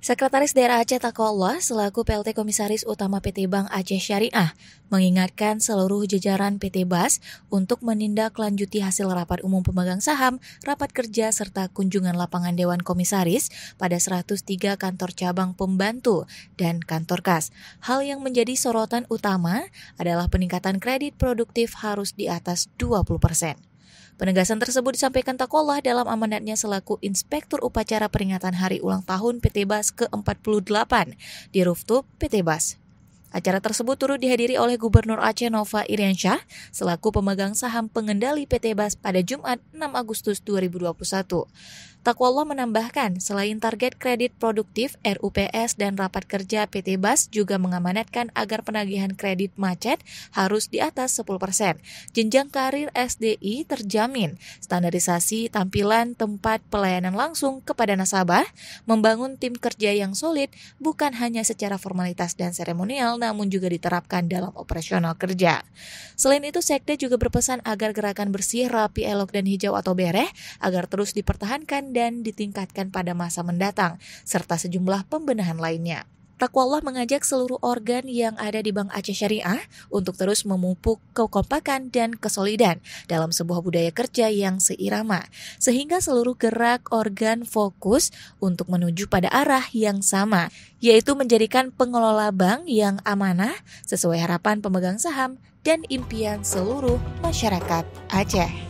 Sekretaris Daerah Aceh Takwallah selaku PLT Komisaris Utama PT Bank Aceh Syariah mengingatkan seluruh jajaran PT BAS untuk menindaklanjuti hasil rapat umum pemegang saham, rapat kerja, serta kunjungan lapangan Dewan Komisaris pada 103 kantor cabang pembantu dan kantor kas. Hal yang menjadi sorotan utama adalah peningkatan kredit produktif harus di atas 20 persen. Penegasan tersebut disampaikan Takolah dalam amanatnya selaku Inspektur Upacara Peringatan Hari Ulang Tahun PT Bas ke-48 di rooftop PT Bas. Acara tersebut turut dihadiri oleh Gubernur Aceh Nova Iriansyah selaku pemegang saham pengendali PT Bas pada Jumat 6 Agustus 2021. Takwallah menambahkan, selain target kredit produktif, RUPS dan rapat kerja PT Bas juga mengamanatkan agar penagihan kredit macet harus di atas 10 persen. Jenjang karir SDI terjamin, standarisasi tampilan tempat pelayanan langsung kepada nasabah, membangun tim kerja yang solid bukan hanya secara formalitas dan seremonial namun juga diterapkan dalam operasional kerja. Selain itu, Sekda juga berpesan agar gerakan bersih, rapi, elok, dan hijau atau bereh agar terus dipertahankan dan ditingkatkan pada masa mendatang, serta sejumlah pembenahan lainnya. Allah mengajak seluruh organ yang ada di Bank Aceh Syariah untuk terus memupuk kekompakan dan kesolidan dalam sebuah budaya kerja yang seirama, sehingga seluruh gerak organ fokus untuk menuju pada arah yang sama, yaitu menjadikan pengelola bank yang amanah sesuai harapan pemegang saham dan impian seluruh masyarakat Aceh.